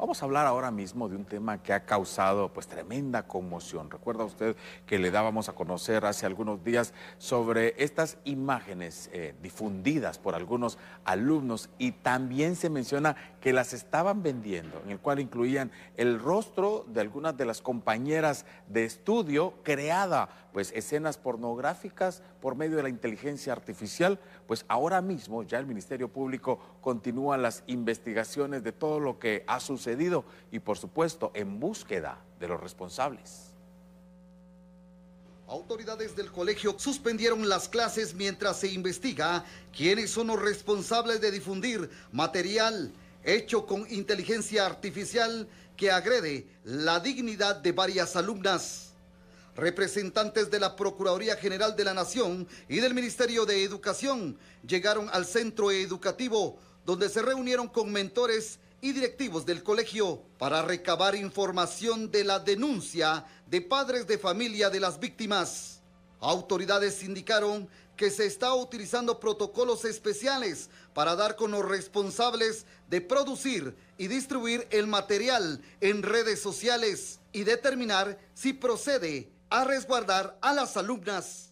Vamos a hablar ahora mismo de un tema que ha causado pues tremenda conmoción. Recuerda usted que le dábamos a conocer hace algunos días sobre estas imágenes eh, difundidas por algunos alumnos y también se menciona que las estaban vendiendo, en el cual incluían el rostro de algunas de las compañeras de estudio creada, pues escenas pornográficas por medio de la inteligencia artificial, pues ahora mismo ya el Ministerio Público continúa las investigaciones de todo lo que ha sucedido y por supuesto en búsqueda de los responsables. Autoridades del colegio suspendieron las clases mientras se investiga quiénes son los responsables de difundir material hecho con inteligencia artificial que agrede la dignidad de varias alumnas. Representantes de la Procuraduría General de la Nación y del Ministerio de Educación llegaron al centro educativo donde se reunieron con mentores y directivos del colegio para recabar información de la denuncia de padres de familia de las víctimas. Autoridades indicaron que se está utilizando protocolos especiales para dar con los responsables de producir y distribuir el material en redes sociales y determinar si procede a resguardar a las alumnas.